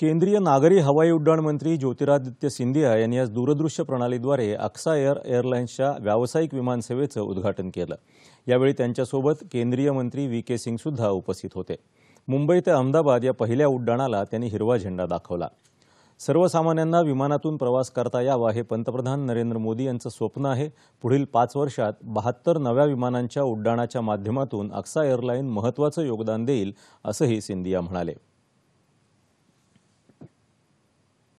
केंद्रीय नागरी हवाई उड्डाण मंत्री ज्योतिरादित्य सिंधिया यांनी आज दूरदृश्य प्रणालीद्वारे अक्सा एअर एअरलाईन्सच्या व्यावसायिक विमानसेवेचं उद्घाटन केलं यावेळी त्यांच्यासोबत केंद्रीय मंत्री व्ही के सिंग सुद्धा उपस्थित होते मुंबई ते अहमदाबाद या पहिल्या उड्डाणाला त्यांनी हिरवा झेंडा दाखवला सर्वसामान्यांना विमानातून प्रवास करता यावा हे पंतप्रधान नरेंद्र मोदी यांचं स्वप्न आहे पुढील पाच वर्षात बहात्तर नव्या विमानांच्या उड्डाणाच्या माध्यमातून अक्सा एअरलाईन महत्वाचं योगदान देईल असंही सिंधिया म्हणाले